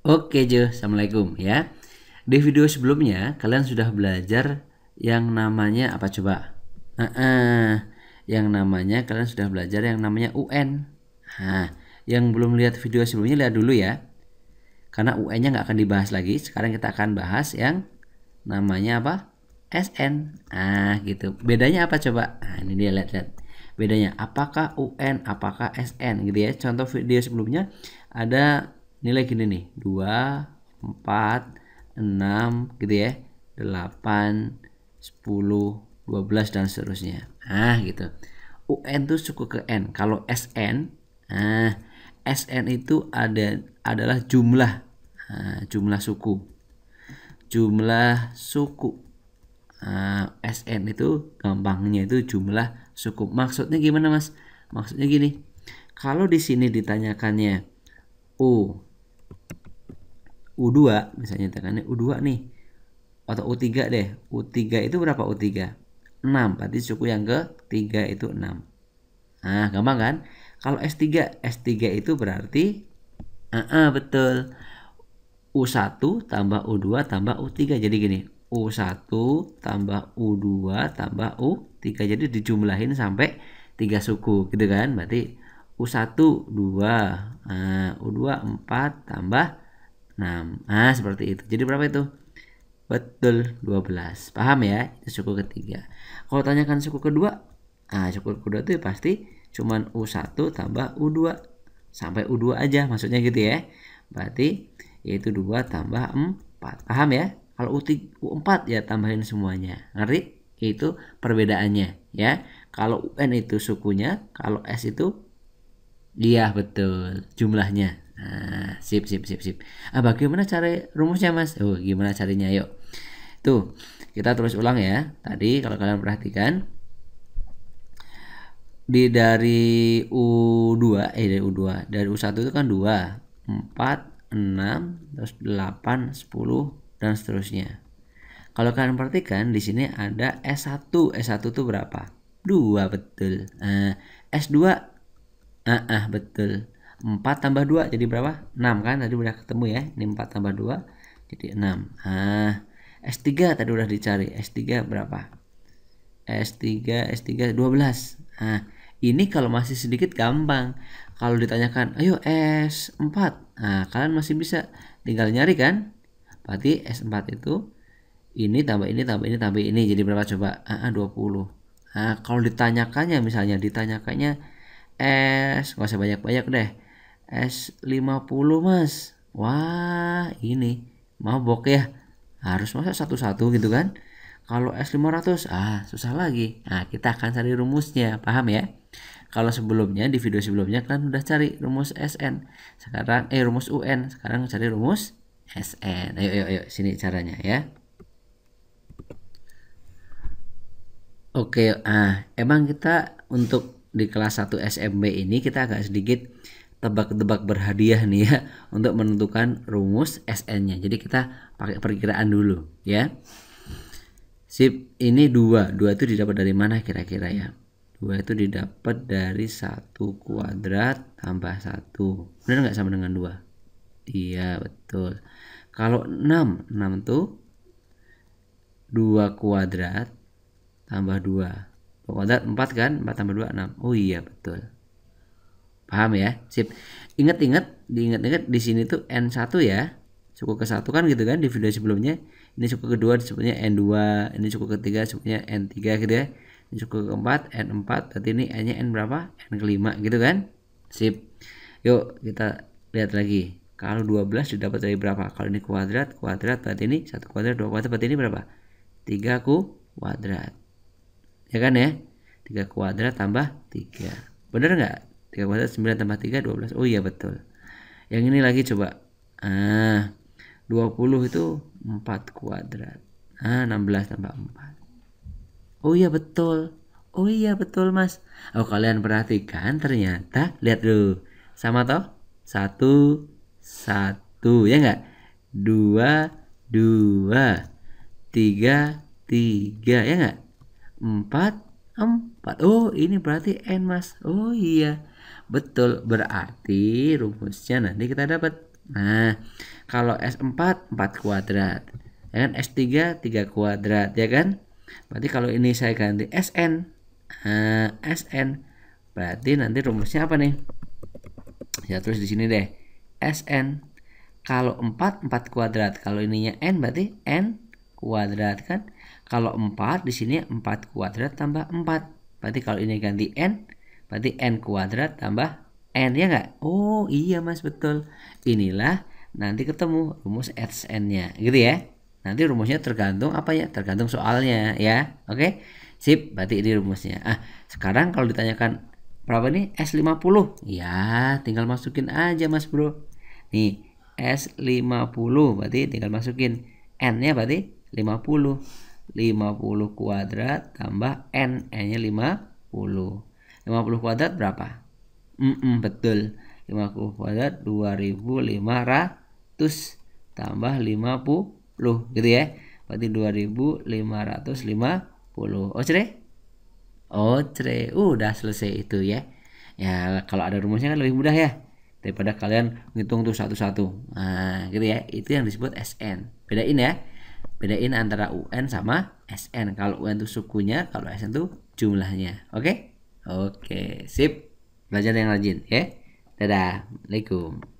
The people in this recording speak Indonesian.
Oke Jo, Assalamualaikum ya. Di video sebelumnya kalian sudah belajar yang namanya apa coba? Uh -uh. Yang namanya kalian sudah belajar yang namanya UN. Nah, yang belum lihat video sebelumnya lihat dulu ya. Karena UN-nya nggak akan dibahas lagi. Sekarang kita akan bahas yang namanya apa? SN. Ah, gitu. Bedanya apa coba? Nah, ini dia lihat-lihat. Bedanya apakah UN, apakah SN gitu ya. Contoh video sebelumnya ada nilai gini nih 2 4 6 gitu ya 8 10 12 dan seterusnya ah gitu UN tuh suku ke N kalau SN ah SN itu ada adalah jumlah ah, jumlah suku jumlah suku ah, SN itu gampangnya itu jumlah suku maksudnya gimana mas maksudnya gini kalau di sini ditanyakannya U U2 misalnya tekannya gitu U2 nih atau U3 deh U3 itu berapa U3 6 berarti suku yang ke 3 itu 6 nah gampang kan kalau S3 S3 itu berarti uh -uh, betul U1 tambah U2 tambah U3 jadi gini U1 tambah U2 tambah U3 jadi dijumlahin sampai tiga suku gitu kan berarti U1 2 nah, U2 4 tambah 6 ah seperti itu jadi berapa itu betul 12 paham ya itu suku ketiga kalau tanyakan suku kedua ah suku kedua itu ya pasti cuman U1 tambah U2 sampai U2 aja maksudnya gitu ya berarti yaitu 2 tambah 4 paham ya kalau U3, U4 ya tambahin semuanya ngerti itu perbedaannya ya kalau UN itu sukunya kalau S itu iya betul jumlahnya Nah, sip, sip, sip, sip. Ah, bagaimana cara rumusnya, Mas? Oh, gimana carinya, yuk. Tuh, kita terus ulang ya. Tadi kalau kalian perhatikan di dari U2 eh dari U2, dari U1 itu kan 2, 4, 6, terus 8, 10 dan seterusnya. Kalau kalian perhatikan di sini ada S1. S1 itu berapa? 2 betul. Eh, S2 ah uh, uh, betul. 4 tambah 2 jadi berapa? 6 kan tadi udah ketemu ya ini 4 tambah 2 jadi 6 nah, S3 tadi udah dicari S3 berapa? S3 S3 12 nah, ini kalau masih sedikit gampang kalau ditanyakan ayo S4 nah kalian masih bisa tinggal nyari kan berarti S4 itu ini tambah ini tambah ini tambah ini jadi berapa coba ah, ah 20 Nah, kalau ditanyakannya misalnya ditanyakannya S, gak usah banyak-banyak deh. S50 mas wah ini mabok ya harus masa satu-satu gitu kan kalau S500 ah susah lagi nah kita akan cari rumusnya paham ya kalau sebelumnya di video sebelumnya kan udah cari rumus SN sekarang eh rumus UN sekarang cari rumus SN ayo ayo ayo sini caranya ya Oke, ah, emang kita untuk di kelas 1 SMB ini kita agak sedikit tebak-tebak berhadiah nih ya untuk menentukan rumus SN-nya. Jadi kita pakai perkiraan dulu ya. Sip, ini dua, dua itu didapat dari mana kira-kira ya? Dua itu didapat dari satu kuadrat tambah satu. Benar nggak sama dengan dua? Iya, betul. Kalau enam, enam itu dua kuadrat tambah dua. 2 kuadrat 4 kan? 4 tambah dua enam. Oh iya, betul. Paham ya? Sip. Ingat-ingat, diingat-ingat di sini tuh N1 ya. Suku ke-1 kan gitu kan di video sebelumnya. Ini suku kedua disebutnya N2, ini suku ketiga disebutnya N3 gitu ya. Ini suku keempat N4, berarti ini N-nya N berapa? N kelima gitu kan? Sip. Yuk kita lihat lagi. Kalau 12 didapat dari berapa? Kalau ini kuadrat, kuadrat berarti ini 1 kuadrat, 2 kuadrat berarti ini berapa? 3 kuadrat. Ya kan ya? 3 kuadrat tambah 3. Bener nggak? 3 9 tambah 3 12 oh iya betul yang ini lagi coba ah 20 itu 4 kuadrat ah 16 tambah 4 oh iya betul oh iya betul mas oh kalian perhatikan ternyata lihat dulu sama toh 1 1 ya enggak 2 2 3 3 ya enggak 4 4. Oh, ini berarti N, Mas. Oh, iya. Betul. Berarti rumusnya nanti kita dapat. Nah, kalau S4, 4 kuadrat. Ya kan? S3, 3 kuadrat. Ya kan? Berarti kalau ini saya ganti Sn. Nah, Sn. Berarti nanti rumusnya apa nih? Ya, terus di sini deh. Sn. Kalau 4, 4 kuadrat. Kalau ininya N, berarti N kuadrat kan? Kalau 4 di sini 4 kuadrat tambah 4. Berarti kalau ini ganti n, berarti n kuadrat tambah n ya nggak? Oh iya mas betul. Inilah nanti ketemu rumus n-nya gitu ya. Nanti rumusnya tergantung apa ya? Tergantung soalnya ya. Oke. Sip, berarti ini rumusnya. Ah, sekarang kalau ditanyakan berapa nih S50? Ya, tinggal masukin aja Mas Bro. Nih, S50 berarti tinggal masukin N-nya berarti 50. 50 kuadrat tambah N. N-nya 50. 50 kuadrat berapa? Mm -mm, betul. 50 kuadrat 2500 tambah 50 gitu ya. Berarti 2550. Oke deh. Oke, udah selesai itu ya. Ya, kalau ada rumusnya kan lebih mudah ya daripada kalian ngitung tuh satu-satu. Nah, gitu ya. Itu yang disebut SN. Bedain ya bedain antara UN sama SN. Kalau UN itu sukunya, kalau SN itu jumlahnya. Oke? Okay? Oke, okay, sip. Belajar yang rajin, ya. Dadah. Assalamualaikum.